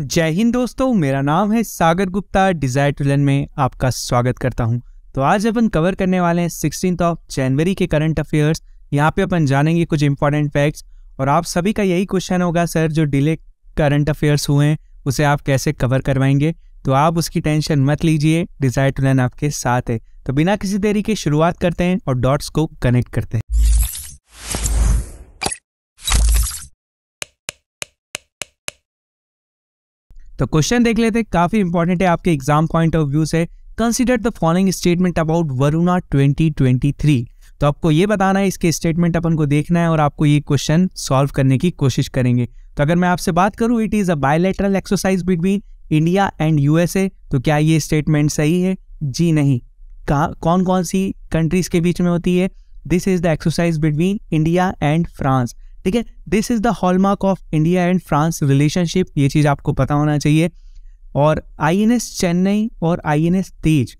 जय हिंद दोस्तों मेरा नाम है सागर गुप्ता डिजायर टूलन में आपका स्वागत करता हूं तो आज अपन कवर करने वाले हैं सिक्सटीन ऑफ जनवरी के करंट अफेयर्स यहां पे अपन जानेंगे कुछ इंपॉर्टेंट फैक्ट्स और आप सभी का यही क्वेश्चन होगा सर जो डिले करंट अफेयर्स हुए हैं उसे आप कैसे कवर करवाएंगे तो आप उसकी टेंशन मत लीजिए डिजायर टूलन आपके साथ है तो बिना किसी देरी के शुरुआत करते हैं और डॉट्स को कनेक्ट करते हैं तो क्वेश्चन देख लेते काफ़ी इंपॉर्टेंट है आपके एग्जाम पॉइंट ऑफ व्यू से consider the following statement about Varuna 2023 तो आपको ये बताना है इसके स्टेटमेंट अपन को देखना है और आपको ये क्वेश्चन सॉल्व करने की कोशिश करेंगे तो अगर मैं आपसे बात करूं it is a bilateral exercise between India and USA तो क्या ये स्टेटमेंट सही है जी नहीं कहा कौन कौन सी कंट्रीज़ के बीच में होती है this is the exercise between India and France ठीक है this is the hallmark of India and France relationship ये चीज़ आपको पता होना चाहिए और आई चेन्नई और I Tej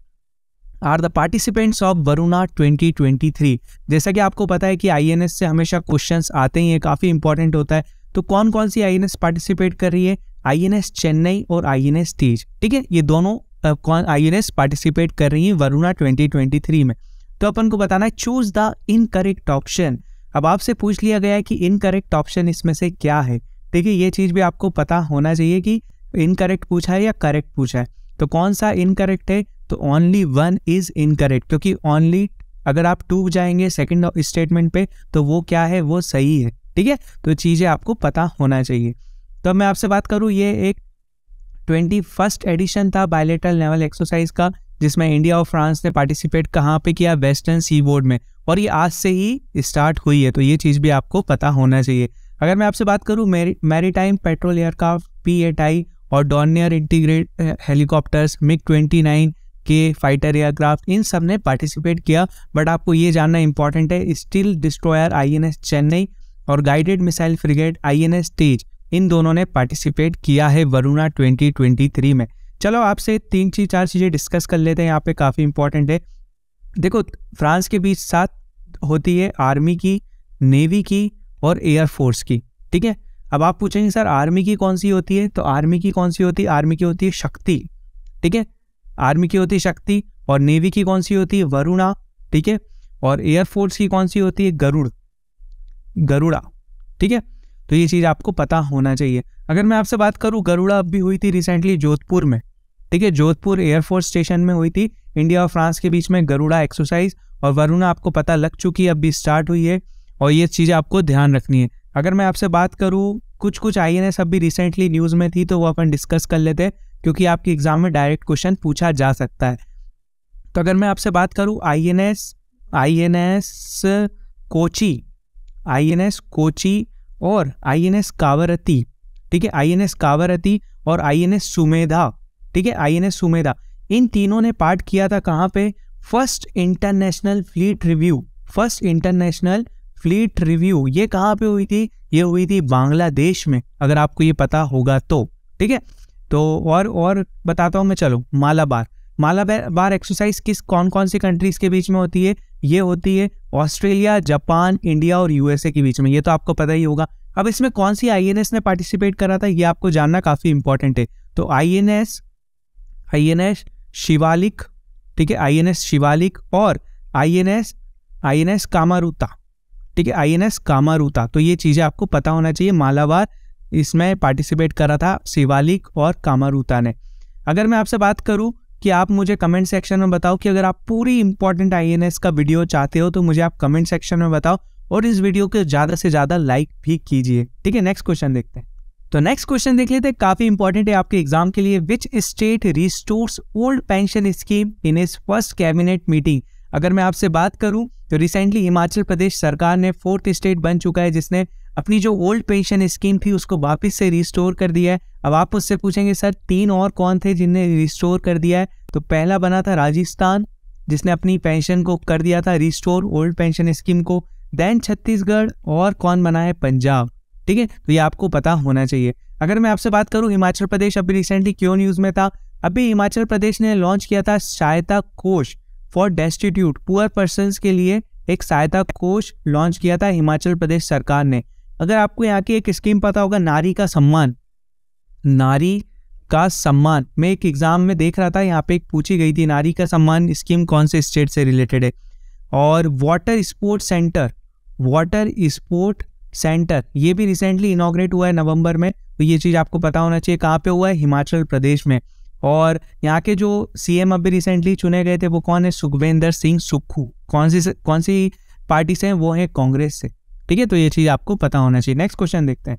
are the participants of Varuna 2023 जैसा कि आपको पता है कि आई से हमेशा क्वेश्चंस आते ही हैं काफ़ी इंपॉर्टेंट होता है तो कौन कौन सी आई पार्टिसिपेट कर रही है आई चेन्नई और आई तेज ठीक है ये दोनों कौन आई पार्टिसिपेट कर रही हैं वरुणा 2023 में तो अपन को बताना है चूज द इनकरेक्ट ऑप्शन अब आपसे पूछ लिया गया है कि इनकरेक्ट ऑप्शन इसमें से क्या है देखिए ये चीज़ भी आपको पता होना चाहिए कि इनकरेक्ट पूछा है या करेक्ट पूछा है तो कौन सा इनकरेक्ट है तो ओनली वन इज़ इनकरेक्ट क्योंकि ओनली अगर आप टू जाएंगे सेकेंड स्टेटमेंट पे तो वो क्या है वो सही है ठीक है तो चीज़ें आपको पता होना चाहिए तो मैं आपसे बात करूँ ये एक ट्वेंटी फर्स्ट एडिशन था बायोलेटरल लेवल एक्सरसाइज का जिसमें इंडिया और फ्रांस ने पार्टिसिपेट कहाँ पे किया वेस्टर्न सी बोर्ड में और ये आज से ही स्टार्ट हुई है तो ये चीज़ भी आपको पता होना चाहिए अगर मैं आपसे बात करूँ मेरी maritime patrol aircraft P eight I और Dornier integrate helicopters MiG twenty nine के फाइटर एयरक्राफ्ट इन सब ने पार्टिसिपेट किया बट आपको ये जानना इंपॉर्टेंट है steel destroyer I N S Chennai और guided missile frigate I N S Tej इन दोनों ने पार्टिसिपेट किया है वरुणा ट्वेंटी ट्वेंटी थ्री में चलो आपसे तीन चीज चार चीज़ें डिस्कस कर लेते हैं यहाँ पे काफ़ी इंपॉर्टेंट है देखो फ्रांस के बीच साथ होती है आर्मी की नेवी की और एयरफोर्स की ठीक है अब आप पूछेंगे सर आर्मी की कौन सी होती है तो आर्मी की कौन सी होती है आर्मी की होती है शक्ति ठीक है आर्मी की होती है शक्ति और नेवी की कौन सी होती है वरुणा ठीक है और एयरफोर्स की कौन सी होती है गरुड़ गरुड़ा ठीक है तो ये चीज़ आपको पता होना चाहिए अगर मैं आपसे बात करूँ गरुड़ा अब भी हुई थी रिसेंटली जोधपुर में ठीक है जोधपुर एयरफोर्स स्टेशन में हुई थी इंडिया और फ्रांस के बीच में गरुड़ा एक्सरसाइज और वरुणा आपको पता लग चुकी है अभी स्टार्ट हुई है और ये चीज़ें आपको ध्यान रखनी है अगर मैं आपसे बात करूँ कुछ कुछ आई एन एस अभी रिसेंटली न्यूज़ में थी तो वो अपन डिस्कस कर लेते हैं क्योंकि आपके एग्ज़ाम में डायरेक्ट क्वेश्चन पूछा जा सकता है तो अगर मैं आपसे बात करूँ I N S I N S Kochi I N S Kochi और आई एन एस कावरती ठीक है आई एन एस कावरती और आई एन एस सुमेधा ठीक है आई एन एस सुमेधा इन तीनों ने पार्ट किया था कहाँ पे first international fleet review first international fleet review ये कहाँ पे हुई थी ये हुई थी बांग्लादेश में अगर आपको ये पता होगा तो ठीक है तो और और बताता हूँ मैं चलो मालाबार मालाबार एक्सरसाइज किस कौन कौन सी कंट्रीज के बीच में होती है ये होती है ऑस्ट्रेलिया जापान इंडिया और यूएसए के बीच में ये तो आपको पता ही होगा अब इसमें कौन सी आईएनएस ने पार्टिसिपेट करा था ये आपको जानना काफ़ी इंपॉर्टेंट है तो आईएनएस आईएनएस शिवालिक ठीक है आईएनएस शिवालिक और आईएनएस आईएनएस कामारूता ठीक है आईएनएस कामारूता तो ये चीज़ें आपको पता होना चाहिए मालाबार इसमें पार्टिसिपेट करा था शिवालिक और कामारूता ने अगर मैं आपसे बात करूं कि आप मुझे कमेंट सेक्शन में बताओ कि अगर आप पूरी इंपॉर्टेंट आईएनएस का वीडियो चाहते हो तो मुझे आप कमेंट सेक्शन में बताओ और इस वीडियो को ज़्यादा से ज़्यादा लाइक भी कीजिए ठीक है नेक्स्ट क्वेश्चन देखते हैं तो नेक्स्ट क्वेश्चन देख लेते हैं काफी इंपॉर्टेंट है आपके एग्जाम के लिए which state restores old pension scheme in is first cabinet meeting अगर मैं आपसे बात करूं तो रिसेंटली हिमाचल प्रदेश सरकार ने फोर्थ स्टेट बन चुका है जिसने अपनी जो ओल्ड पेंशन स्कीम थी उसको वापस से रिस्टोर कर दिया है अब आप उससे पूछेंगे सर तीन और कौन थे जिनने रिस्टोर कर दिया है तो पहला बना था राजस्थान जिसने अपनी पेंशन को कर दिया था रिस्टोर ओल्ड पेंशन स्कीम को देन छत्तीसगढ़ और कौन बना है पंजाब ठीक है तो ये आपको पता होना चाहिए अगर मैं आपसे बात करूँ हिमाचल प्रदेश अभी रिसेंटली क्यों न्यूज़ में था अभी हिमाचल प्रदेश ने लॉन्च किया था सहायता कोष फॉर डेस्टिट्यूट पुअर पर्सन के लिए एक सहायता कोष लॉन्च किया था हिमाचल प्रदेश सरकार ने अगर आपको यहाँ की एक स्कीम पता होगा नारी का सम्मान नारी का सम्मान मैं एक एग्ज़ाम में देख रहा था यहाँ पे एक पूछी गई थी नारी का सम्मान स्कीम कौन से स्टेट से रिलेटेड है और water sport centre water sport centre ये भी रिसेंटली इनाग्रेट हुआ है नवंबर में तो ये चीज़ आपको पता होना चाहिए कहाँ पे हुआ है हिमाचल प्रदेश में और यहाँ के जो सीएम अभी रिसेंटली चुने गए थे वो कौन है सुखवेंद्र सिंह सुक्खू कौन सी कौन सी पार्टी से हैं वो है कांग्रेस से ठीक है तो ये चीज़ आपको पता होना चाहिए नेक्स्ट क्वेश्चन देखते हैं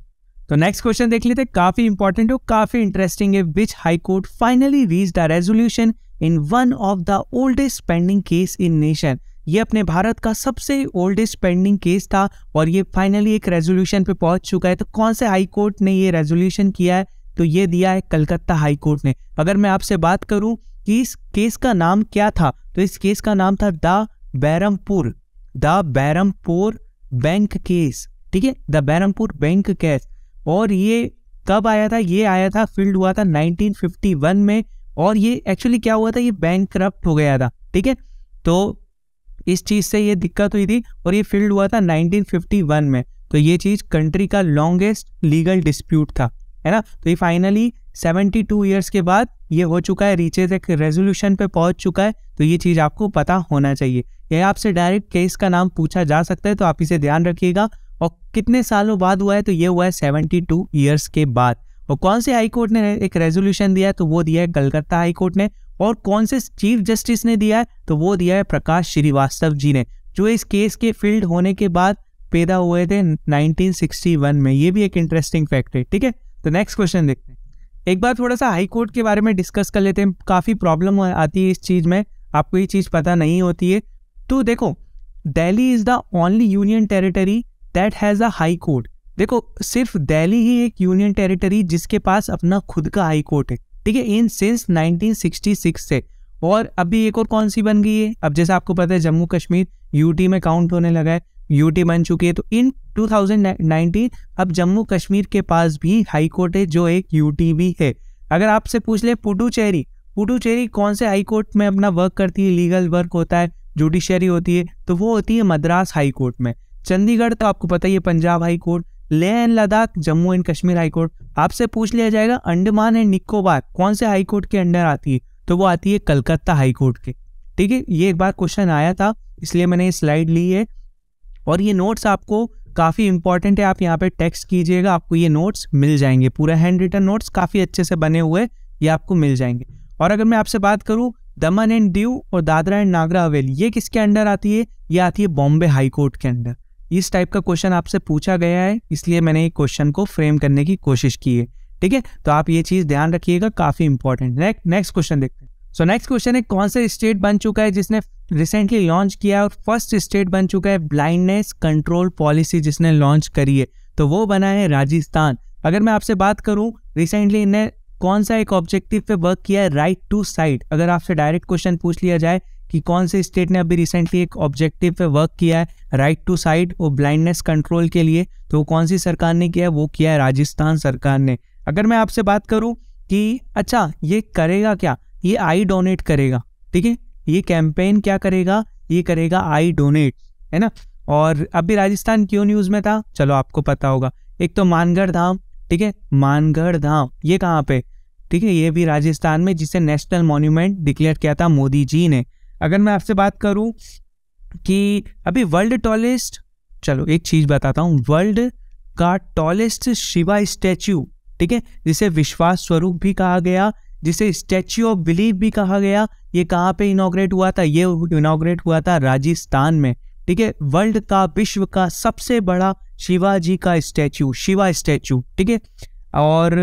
तो नेक्स्ट क्वेश्चन देख लेते हैं काफ़ी इंपॉर्टेंट और काफ़ी इंटरेस्टिंग है which high court finally reach the resolution in one of the oldest pending case in nation ये अपने भारत का सबसे ओल्डेस्ट पेंडिंग केस था और ये फाइनली एक रेजोल्यूशन पे पहुंच चुका है तो कौन से हाई कोर्ट ने ये रेजोल्यूशन किया है तो ये दिया है कलकत्ता हाई कोर्ट ने अगर मैं आपसे बात करूं कि इस केस का नाम क्या था तो इस केस का नाम था the Berhampur the Berhampur bank case ठीक है द बैरमपुर बैंक केस और ये कब आया था ये आया था फील्ड हुआ था 1951 में और ये एक्चुअली क्या हुआ था ये बैंक करप्ट हो गया था ठीक है तो इस चीज़ से ये दिक्कत हुई थी और ये फील्ड हुआ था 1951 में तो ये चीज़ कंट्री का लॉन्गेस्ट लीगल डिस्प्यूट था है ना तो ये फाइनली 72 ईयर्स के बाद ये हो चुका है रीचेज एक रेजोल्यूशन पे पहुंच चुका है तो ये चीज़ आपको पता होना चाहिए यह आपसे डायरेक्ट केस का नाम पूछा जा सकता है तो आप इसे ध्यान रखिएगा और कितने सालों बाद हुआ है तो ये हुआ है सेवेंटी टू ईयर्स के बाद और कौन से हाई कोर्ट ने एक रेजोल्यूशन दिया है तो वो दिया है कलकत्ता हाई कोर्ट ने और कौन से चीफ जस्टिस ने दिया है तो वो दिया है प्रकाश श्रीवास्तव जी ने जो इस केस के फील्ड होने के बाद पैदा हुए थे 1961 में ये भी एक इंटरेस्टिंग फैक्ट है ठीक है तो नेक्स्ट क्वेश्चन देखते हैं एक बार थोड़ा सा हाई कोर्ट के बारे में डिस्कस कर लेते हैं काफ़ी प्रॉब्लम आती है इस चीज़ में आपको ये चीज़ पता नहीं होती है तो देखो Delhi is the only union territory that has a high court देखो सिर्फ दिल्ली ही एक यूनियन टेरिटरी जिसके पास अपना खुद का हाई कोर्ट है ठीक है इन सिंस 1966 से और अभी एक और कौन सी बन गई है अब जैसे आपको पता है जम्मू कश्मीर यूटी में काउंट होने लगा है यूटी बन चुकी है तो इन 2019 अब जम्मू कश्मीर के पास भी हाई कोर्ट है जो एक यूटी भी है अगर आपसे पूछ ले पुडुचेरी पुडुचेरी कौन से हाई कोर्ट में अपना वर्क करती है लीगल वर्क होता है जुडिशरी होती है तो वो होती है मद्रास हाई कोर्ट में चंडीगढ़ तो आपको पता ही है Punjab high court Leh and Ladakh Jammu and Kashmir high court आपसे पूछ लिया जाएगा अंडमान एंड निकोबार कौन से हाईकोर्ट के अंडर आती है तो वो आती है कलकत्ता हाईकोर्ट के ठीक है ये एक बार क्वेश्चन आया था इसलिए मैंने ये स्लाइड ली है और ये नोट्स आपको काफ़ी इंपॉर्टेंट है आप यहाँ पे टेक्स्ट कीजिएगा आपको ये नोट्स मिल जाएंगे पूरा हैंड रिटन नोट्स काफ़ी अच्छे से बने हुए ये आपको मिल जाएंगे और अगर मैं आपसे बात करूँ दमन एंड दीव और दादरा एंड नागरा हवेली ये किसके अंडर आती है ये आती है बॉम्बे हाईकोर्ट के अंडर इस टाइप का क्वेश्चन आपसे पूछा गया है इसलिए मैंने क्वेश्चन को फ्रेम करने की कोशिश की है ठीक है तो आप ये चीज़ ध्यान रखिएगा काफ़ी इंपॉर्टेंट नेक्स्ट क्वेश्चन देखते हैं सो नेक्स्ट क्वेश्चन है कौन सा स्टेट बन चुका है जिसने रिसेंटली लॉन्च किया है और फर्स्ट स्टेट बन चुका है ब्लाइंडनेस कंट्रोल पॉलिसी जिसने लॉन्च करी है तो वो बना है राजस्थान अगर मैं आपसे बात करूं रिसेंटली इन्हें कौन सा एक ऑब्जेक्टिव पे वर्क किया है राइट टू साइट अगर आपसे डायरेक्ट क्वेश्चन पूछ लिया जाए कि कौन से स्टेट ने अभी रिसेंटली एक ऑब्जेक्टिव पे वर्क किया है राइट टू साइड वो ब्लाइंडनेस कंट्रोल के लिए तो वो कौन सी सरकार ने किया है वो किया है राजस्थान सरकार ने अगर मैं आपसे बात करूँ कि अच्छा ये करेगा क्या ये आई डोनेट करेगा ठीक है ये कैंपेन क्या करेगा ये करेगा आई डोनेट है ना और अभी राजस्थान क्यों न्यूज़ में था चलो आपको पता होगा एक तो मानगढ़ धाम ठीक है मानगढ़ धाम ये कहाँ पे ठीक है ये भी राजस्थान में जिसे नेशनल मॉन्यूमेंट डिक्लेयर किया था मोदी जी ने अगर मैं आपसे बात करूं कि अभी वर्ल्ड टॉलेस्ट चलो एक चीज़ बताता हूँ वर्ल्ड का टॉलेस्ट शिवा स्टैच्यू ठीक है जिसे विश्वास स्वरूप भी कहा गया जिसे स्टैच्यू ऑफ बिलीव भी कहा गया ये कहाँ पे इनाग्रेट हुआ था ये इनाग्रेट हुआ था राजस्थान में ठीक है वर्ल्ड का विश्व का सबसे बड़ा शिवाजी का स्टैचू शिवा स्टैचू ठीक है और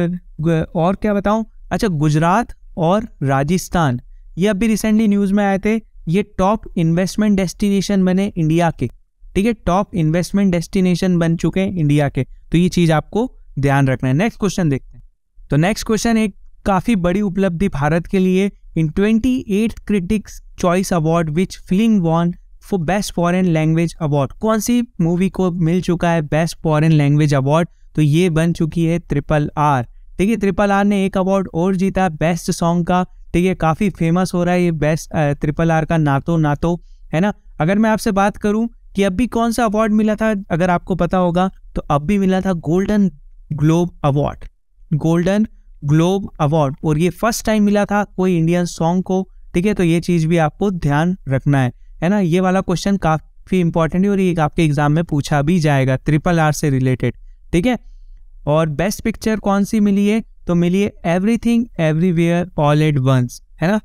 और क्या बताऊँ अच्छा गुजरात और राजस्थान ये अभी रिसेंटली न्यूज़ में आए थे ये टॉप इन्वेस्टमेंट डेस्टिनेशन बने इंडिया के ठीक है टॉप इन्वेस्टमेंट डेस्टिनेशन बन चुके हैं इंडिया के तो ये चीज़ आपको ध्यान रखना है नेक्स्ट क्वेश्चन देखते हैं तो नेक्स्ट क्वेश्चन एक काफ़ी बड़ी उपलब्धि भारत के लिए in twenty eight Critics Choice Award which film won for best foreign language award कौन सी मूवी को मिल चुका है बेस्ट फॉरन लैंग्वेज अवार्ड तो ये बन चुकी है ट्रिपल आर ठीक है ट्रिपल आर ने एक अवार्ड और जीता बेस्ट सॉन्ग का ठीक है काफ़ी फेमस हो रहा है ये बेस्ट ट्रिपल आर का नातो नातो है ना अगर मैं आपसे बात करूं कि अब भी कौन सा अवार्ड मिला था अगर आपको पता होगा तो अब भी मिला था Golden Globe Award Golden Globe Award और ये फर्स्ट टाइम मिला था कोई इंडियन सॉन्ग को ठीक है तो ये चीज़ भी आपको ध्यान रखना है है ना ये वाला क्वेश्चन काफ़ी इंपॉर्टेंट है और ये आपके एग्जाम में पूछा भी जाएगा ट्रिपल आर से रिलेटेड ठीक है और बेस्ट पिक्चर कौन सी मिली है तो मिलिए Everything Everywhere All at Once है ना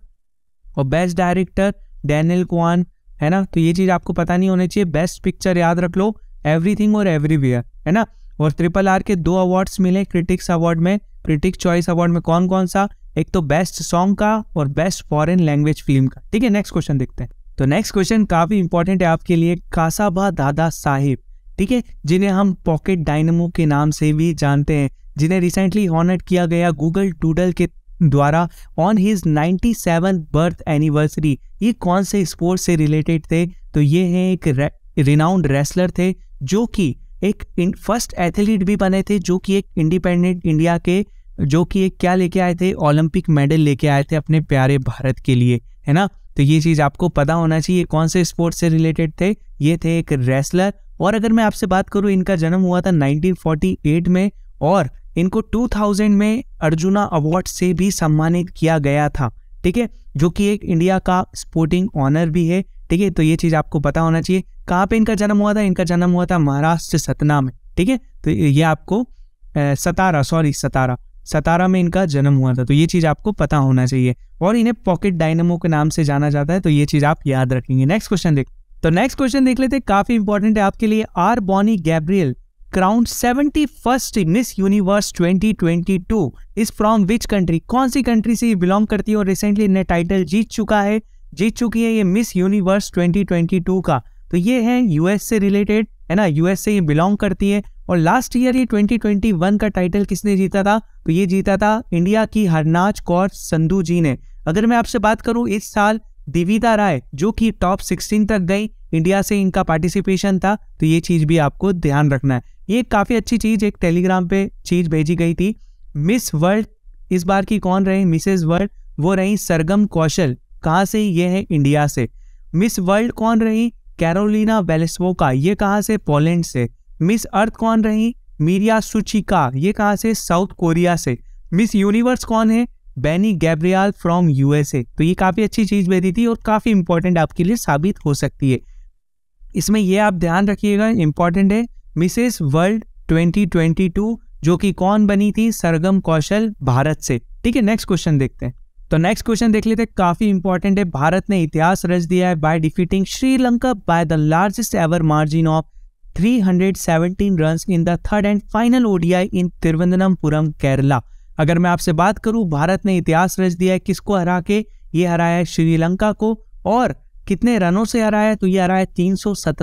और बेस्ट डायरेक्टर डैनियल क्वान है ना तो ये चीज़ आपको पता नहीं होनी चाहिए बेस्ट पिक्चर याद रख लो एवरीथिंग और एवरीवेयर है ना और ट्रिपल आर के दो अवार्ड्स मिले क्रिटिक्स अवार्ड में क्रिटिक चॉइस अवार्ड में कौन कौन सा एक तो बेस्ट सॉन्ग का और बेस्ट फॉरेन लैंग्वेज फिल्म का ठीक है नेक्स्ट क्वेश्चन देखते हैं तो नेक्स्ट क्वेश्चन काफ़ी इंपॉर्टेंट है आपके लिए कासाबा दादा साहिब ठीक है जिन्हें हम पॉकेट डायनमो के नाम से भी जानते हैं जिन्हें रिसेंटली ऑनर किया गया गूगल टूडल के द्वारा ऑन हिज 97 बर्थ एनिवर्सरी ये कौन से स्पोर्ट से रिलेटेड थे तो ये हैं एक रिनाउंड रेसलर थे जो कि एक फर्स्ट एथलीट भी बने थे जो कि एक इंडिपेंडेंट इंडिया के जो कि एक क्या लेके आए थे ओलंपिक मेडल लेके आए थे अपने प्यारे भारत के लिए है ना तो ये चीज़ आपको पता होना चाहिए कौन से स्पोर्ट्स से रिलेटेड थे ये थे एक रेसलर और अगर मैं आपसे बात करूँ इनका जन्म हुआ था 1948 में और इनको 2000 में अर्जुना अवार्ड से भी सम्मानित किया गया था ठीक है जो कि एक इंडिया का स्पोर्टिंग ऑनर भी है ठीक है तो ये चीज़ आपको पता होना चाहिए कहाँ पे इनका जन्म हुआ था इनका जन्म हुआ था महाराष्ट्र सतना में ठीक है तो ये आपको सतारा सॉरी सतारा सतारा में इनका जन्म हुआ था तो ये चीज़ आपको पता होना चाहिए और इन्हें पॉकेट डायनमो के नाम से जाना जाता है तो ये चीज़ आप याद रखेंगे नेक्स्ट क्वेश्चन देख तो नेक्स्ट क्वेश्चन देख लेते काफ़ी इंपॉर्टेंट है आपके लिए R Bonney Gabriel crown seventy first Miss Universe 2022 is from which country कौन सी कंट्री से ये बिलोंग करती है और रिसेंटली इन्हें टाइटल जीत चुका है जीत चुकी है ये मिस यूनिवर्स 2022 का तो ये है यूएस से रिलेटेड है ना यूएस से ये बिलोंग करती है और लास्ट ईयर ये 2021 का टाइटल किसने जीता था तो ये जीता था इंडिया की हरनाज कौर संधू जी ने अगर मैं आपसे बात करूं इस साल दिविता राय जो कि टॉप 16 तक गई इंडिया से इनका पार्टिसिपेशन था तो ये चीज़ भी आपको ध्यान रखना है ये काफ़ी अच्छी चीज़ एक टेलीग्राम पे चीज़ भेजी गई थी मिस वर्ल्ड इस बार की कौन रही मिसेज वर्ल्ड वो रही सरगम कौशल कहाँ से ये है इंडिया से मिस वर्ल्ड कौन रही कैरोलिना वेलेस्वोका ये कहाँ से पोलैंड से मिस अर्थ कौन रही मीरिया सुचिका ये कहाँ से साउथ कोरिया से मिस यूनिवर्स कौन है बैनी गैब्रियाल फ्रॉम यूएसए तो ये काफ़ी अच्छी चीज़ भेजी थी और काफ़ी इंपॉर्टेंट आपके लिए साबित हो सकती है इसमें यह आप ध्यान रखिएगा इंपॉर्टेंट है मिसेस वर्ल्ड 2022 जो कि कौन बनी थी सरगम कौशल भारत से ठीक है नेक्स्ट क्वेश्चन देखते हैं तो नेक्स्ट क्वेश्चन देख लेते हैं काफी इंपॉर्टेंट है भारत ने इतिहास रच दिया है by defeating Sri Lanka by the largest ever margin of 317 run in the third and final ODI in Thiruvananthapuram Kerala अगर मैं आपसे बात करूं भारत ने इतिहास रच दिया है किसको हरा के ये हराया है श्रीलंका को और कितने रनों से हराया तो ये हराया तीन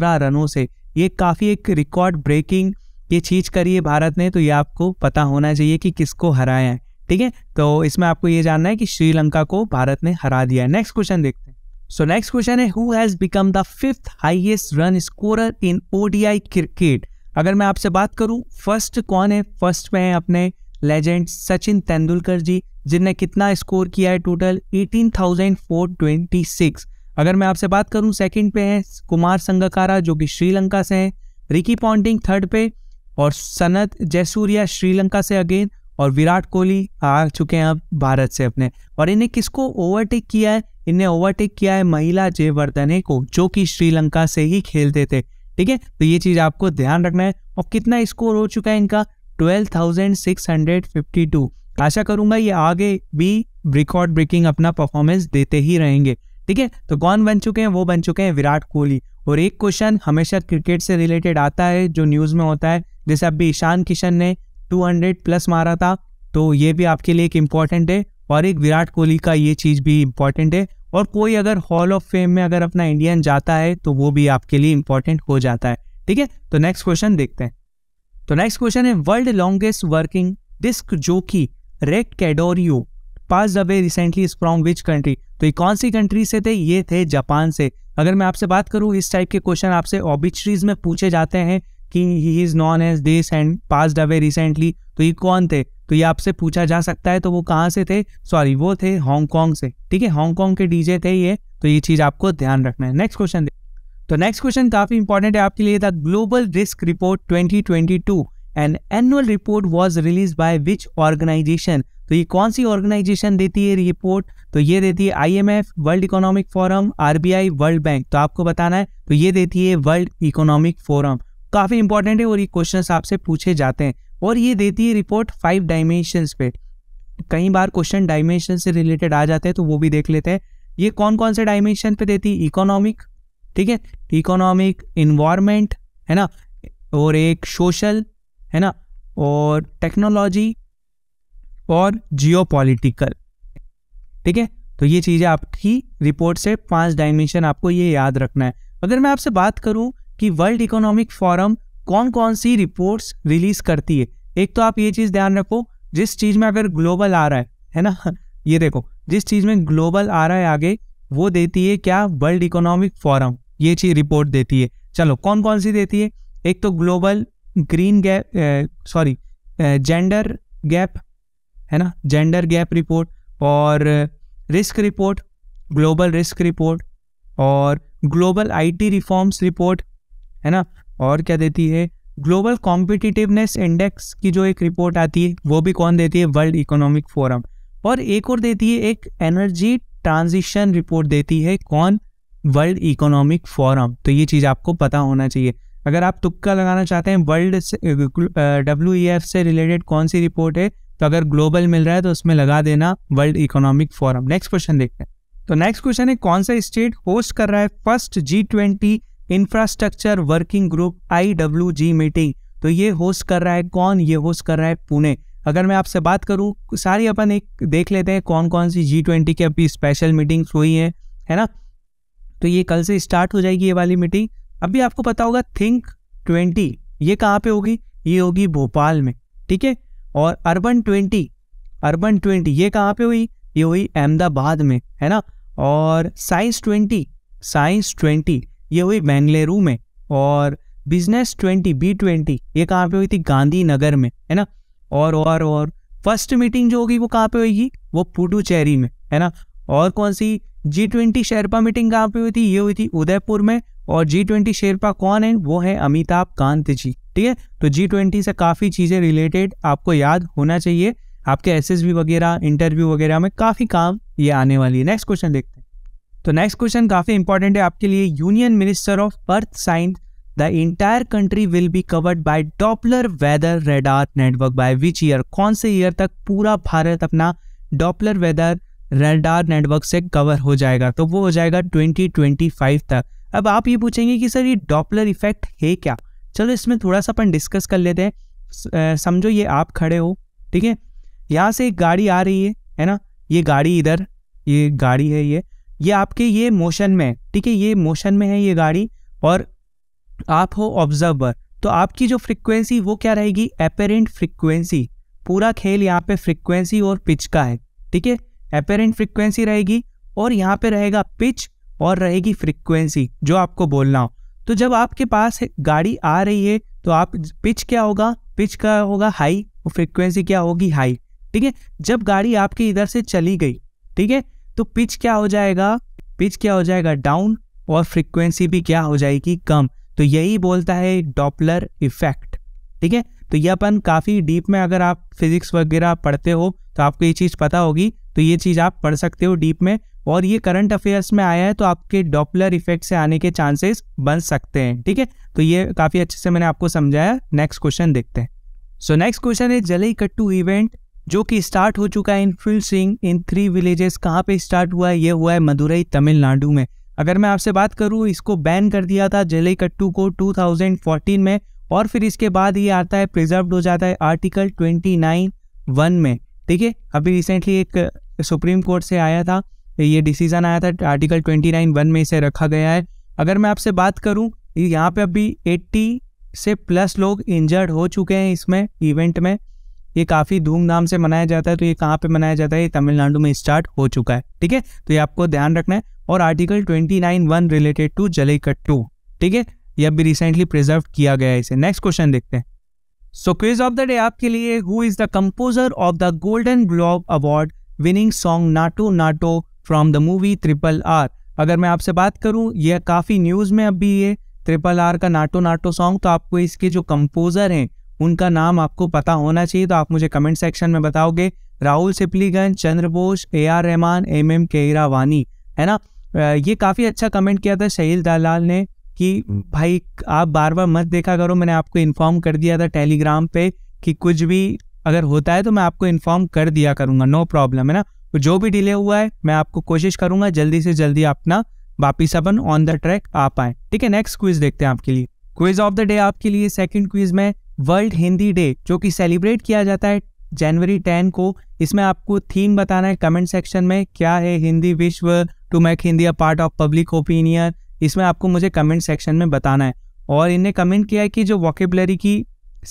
रनों से ये काफ़ी एक रिकॉर्ड ब्रेकिंग ये चीज़ करी है भारत ने तो ये आपको पता होना चाहिए कि किसको हराया है ठीक है तो इसमें आपको ये जानना है कि श्रीलंका को भारत ने हरा दिया है नेक्स्ट क्वेश्चन देखते हैं सो नेक्स्ट क्वेश्चन है who has become the fifth highest run scorer in ODI cricket अगर मैं आपसे बात करूं फर्स्ट कौन है फर्स्ट में है अपने लेजेंड सचिन तेंदुलकर जी जिनने कितना स्कोर किया है टोटल सिक्स अगर मैं आपसे बात करूं सेकंड पे हैं कुमार संगकारा जो कि श्रीलंका से हैं रिकी पॉन्टिंग थर्ड पे और सनत जयसूर्या श्रीलंका से अगेन और विराट कोहली आ चुके हैं अब भारत से अपने और इन्हें किसको ओवरटेक किया है इन्हें ओवरटेक किया है महिला जयवर्धने को जो कि श्रीलंका से ही खेलते थे ठीक है तो ये चीज़ आपको ध्यान रखना है और कितना स्कोर हो चुका है इनका ट्वेल्व आशा करूंगा ये आगे भी रिकॉर्ड ब्रेकिंग अपना परफॉर्मेंस देते ही रहेंगे ठीक है तो कौन बन चुके हैं वो बन चुके हैं विराट कोहली और एक क्वेश्चन हमेशा क्रिकेट से रिलेटेड आता है जो न्यूज़ में होता है जैसे अभी ईशान किशन ने 200 प्लस मारा था तो ये भी आपके लिए एक इम्पॉर्टेंट है और एक विराट कोहली का ये चीज़ भी इम्पॉर्टेंट है और कोई अगर हॉल ऑफ फेम में अगर अपना इंडियन जाता है तो वो भी आपके लिए इम्पॉर्टेंट हो जाता है ठीक है तो नेक्स्ट क्वेश्चन देखते हैं तो नेक्स्ट क्वेश्चन है world longest working disc jockey Ray Cordeiro pass away recently is from which country तो ये कौन सी कंट्री से थे ये थे जापान से अगर मैं आपसे बात करूँ इस टाइप के क्वेश्चन आपसे ऑबिचरीज में पूछे जाते हैं कि he is known as this and pass away recently तो ये कौन थे तो ये आपसे पूछा जा सकता है तो वो कहाँ से थे सॉरी वो थे हांगकॉन्ग से ठीक है हांगकॉन्ग के डीजे थे ये तो ये चीज़ आपको ध्यान रखना है नेक्स्ट क्वेश्चन तो नेक्स्ट क्वेश्चन काफ़ी इंपॉर्टेंट है आपके लिए the global risk report 2022 an annual report was release by which organisation तो ये कौन सी ऑर्गेनाइजेशन देती है रिपोर्ट तो ये देती है IMF World economic Forum RBI World Bank तो आपको बताना है तो ये देती है वर्ल्ड इकोनॉमिक फोरम काफ़ी इंपॉर्टेंट है और ये क्वेश्चन आपसे पूछे जाते हैं और ये देती है रिपोर्ट फाइव डायमेंशन पे कई बार क्वेश्चन डायमेंशन से रिलेटेड आ जाते हैं तो वो भी देख लेते हैं ये कौन कौन से डायमेंशन पे देती है इकोनॉमिक ठीक है इकोनॉमिक इन्वायरमेंट है ना और एक सोशल है ना और टेक्नोलॉजी और जियो ठीक है तो ये चीज़ें आपकी रिपोर्ट से पांच डायमेंशन आपको ये याद रखना है अगर मैं आपसे बात करूं कि वर्ल्ड इकोनॉमिक फोरम कौन कौन सी रिपोर्ट्स रिलीज़ करती है एक तो आप ये चीज़ ध्यान रखो जिस चीज़ में अगर ग्लोबल आ रहा है है ना ये देखो जिस चीज़ में ग्लोबल आ रहा है आगे वो देती है क्या वर्ल्ड इकोनॉमिक फोरम ये चीज़ रिपोर्ट देती है चलो कौन कौन सी देती है एक तो global green gap sorry gender gap है ना जेंडर गैप रिपोर्ट और risk report global risk report और ग्लोबल आईटी रिफॉर्म्स रिपोर्ट है ना और क्या देती है ग्लोबल कॉम्पिटिटिवनेस इंडेक्स की जो एक रिपोर्ट आती है वो भी कौन देती है वर्ल्ड इकोनॉमिक फोरम और एक और देती है एक एनर्जी ट्रांजिशन रिपोर्ट देती है कौन वर्ल्ड इकोनॉमिक फोरम तो ये चीज़ आपको पता होना चाहिए अगर आप तुक्का लगाना चाहते हैं वर्ल्ड डब्ल्यू ई एफ से रिलेटेड e कौन सी रिपोर्ट है तो अगर ग्लोबल मिल रहा है तो उसमें लगा देना world economic forum next question देखते हैं तो नेक्स्ट क्वेश्चन है कौन सा स्टेट होस्ट कर रहा है first G twenty infrastructure working group I W G meeting तो ये होस्ट कर रहा है कौन ये होस्ट कर रहा है पुणे अगर मैं आपसे बात करूँ सारी अपन एक देख लेते हैं कौन कौन सी जी ट्वेंटी की अभी स्पेशल मीटिंग्स हुई हैं है ना तो ये कल से स्टार्ट हो जाएगी ये वाली मीटिंग अभी आपको पता होगा थिंक ट्वेंटी ये कहाँ पे होगी ये होगी भोपाल में ठीक है और अर्बन ट्वेंटी अर्बन ट्वेंटी ये कहाँ पे हुई ये हुई अहमदाबाद में है ना और साइंस ट्वेंटी साइंस ट्वेंटी ये हुई बेंगलुरु में और बिजनेस ट्वेंटी बी ट्वेंटी ये कहाँ पे हुई थी गांधीनगर में है ना और और और फर्स्ट मीटिंग जो होगी वो कहाँ पे होगी वो पुडुचेरी में है ना और कौन सी जी ट्वेंटी शेरपा मीटिंग कहाँ पे हुई थी ये हुई थी उदयपुर में और जी ट्वेंटी शेरपा कौन है वो है अमिताभ कांत जी ठीक है तो जी ट्वेंटी से काफ़ी चीज़ें रिलेटेड आपको याद होना चाहिए आपके एस एस बी वगैरह इंटरव्यू वगैरह में काफ़ी काम ये आने वाली है नेक्स्ट क्वेश्चन देखते हैं तो नेक्स्ट क्वेश्चन काफ़ी इंपॉर्टेंट है आपके लिए union minister of earth science the entire country will be covered by Doppler weather radar network by which year कौन से ईयर तक पूरा भारत अपना डॉपलर वेदर रेडार नेटवर्क से कवर हो जाएगा तो वो हो जाएगा 2025 तक अब आप ये पूछेंगे कि सर ये डॉपलर इफेक्ट है क्या चलो इसमें थोड़ा सा अपन डिस्कस कर लेते हैं समझो ये आप खड़े हो ठीक है यहाँ से एक गाड़ी आ रही है है ना ये गाड़ी इधर ये गाड़ी है ये ये आपके ये मोशन में है ठीक है ये मोशन में है ये गाड़ी और आप हो ऑब्जर्वर तो आपकी जो फ्रिक्वेंसी वो क्या रहेगी अपेरेंट फ्रिक्वेंसी पूरा खेल यहाँ पे फ्रिक्वेंसी और पिच का है ठीक है अपेरेंट फ्रिक्वेंसी रहेगी और यहाँ पे रहेगा पिच और रहेगी फ्रिक्वेंसी जो आपको बोलना हो तो जब आपके पास गाड़ी आ रही है तो आप पिच क्या होगा पिच का होगा हाई और फ्रिक्वेंसी क्या होगी हाई ठीक है जब गाड़ी आपकी इधर से चली गई ठीक है तो पिच क्या हो जाएगा पिच क्या हो जाएगा डाउन और फ्रिक्वेंसी भी क्या हो जाएगी कम तो यही बोलता है डॉपलर इफेक्ट ठीक है तो ये अपन काफ़ी डीप में अगर आप फिजिक्स वगैरह पढ़ते हो तो आपको ये चीज़ पता होगी तो ये चीज़ आप पढ़ सकते हो डीप में और ये करंट अफेयर्स में आया है तो आपके डॉपलर इफेक्ट से आने के चांसेस बन सकते हैं ठीक है तो ये काफ़ी अच्छे से मैंने आपको समझाया नेक्स्ट क्वेश्चन देखते हैं सो नेक्स्ट क्वेश्चन है जलई कट्टू इवेंट जो कि स्टार्ट हो चुका है इन फुल सिंह इन थ्री विलेजेस कहाँ पे स्टार्ट हुआ है ये हुआ है मदुरई तमिलनाडु में अगर मैं आपसे बात करूँ इसको बैन कर दिया था जलई कट्टू को 2014 में और फिर इसके बाद ये आता है प्रिजर्व हो जाता है आर्टिकल ट्वेंटी वन में ठीक है अभी रिसेंटली एक सुप्रीम कोर्ट से आया था ये डिसीज़न आया था आर्टिकल ट्वेंटी नाइन वन में इसे रखा गया है अगर मैं आपसे बात करूँ यहाँ पे अभी एट्टी से प्लस लोग इंजर्ड हो चुके हैं इसमें इवेंट में ये काफ़ी धूमधाम से मनाया जाता है तो ये कहाँ पे मनाया जाता है ये तमिलनाडु में स्टार्ट हो चुका है ठीक है तो ये आपको ध्यान रखना है और article twenty nine one related to जलेकट टू ठीक है यह अभी रिसेंटली प्रिजर्व किया गया है इसे नेक्स्ट क्वेश्चन देखते हैं so quiz of the day आपके लिए who is the composer of the Golden Globe award winning song Naatu Naatu from the movie triple R अगर मैं आपसे बात करूं यह काफ़ी न्यूज़ में अभी ये ट्रिपल आर का नाटो नाटो सॉन्ग तो आपको इसके जो कंपोज़र हैं उनका नाम आपको पता होना चाहिए तो आप मुझे कमेंट सेक्शन में बताओगे Rahul Sipligunj Chandrabose A R Rahman M M Keeravani है ना ये काफ़ी अच्छा कमेंट किया था शहील दलाल ने कि भाई आप बार बार मत देखा करो मैंने आपको इन्फॉर्म कर दिया था टेलीग्राम पे कि कुछ भी अगर होता है तो मैं आपको इन्फॉर्म कर दिया करूँगा नो प्रॉब्लम है ना तो जो भी डिले हुआ है मैं आपको कोशिश करूंगा जल्दी से जल्दी अपना वापिस अपन ऑन द ट्रैक आ पाए ठीक है नेक्स्ट क्विज देखते हैं आपके लिए क्विज ऑफ द डे आपके लिए सेकेंड क्विज में वर्ल्ड हिंदी डे जो कि सेलिब्रेट किया जाता है जनवरी टेन को इसमें आपको थीम बताना है कमेंट सेक्शन में क्या है हिंदी विश्व to make Hindi a part of public opinion इसमें आपको मुझे कमेंट सेक्शन में बताना है और इनने कमेंट किया है कि जो वॉकेबलरी की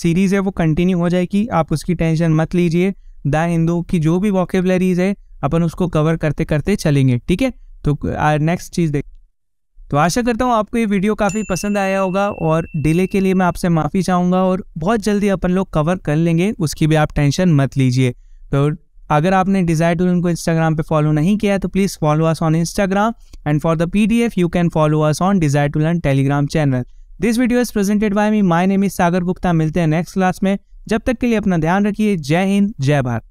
सीरीज़ है वो कंटिन्यू हो जाएगी आप उसकी टेंशन मत लीजिए द हिंदू की जो भी वॉकेबलरीज है अपन उसको कवर करते करते चलेंगे ठीक है तो नेक्स्ट चीज़ देख तो आशा करता हूँ आपको ये वीडियो काफ़ी पसंद आया होगा और डिले के लिए मैं आपसे माफ़ी चाहूँगा और बहुत जल्दी अपन लोग कवर कर लेंगे उसकी भी आप टेंशन मत लीजिए तो अगर आपने डिजायर टूलन को इंस्टाग्राम पे फॉलो नहीं किया है तो please follow us on Instagram and for the PDF you can follow us on desire टूलन Telegram channel this video is presented by me my name is Sagar Gupta मिलते हैं नेक्स्ट क्लास में जब तक के लिए अपना ध्यान रखिए जय हिंद जय भारत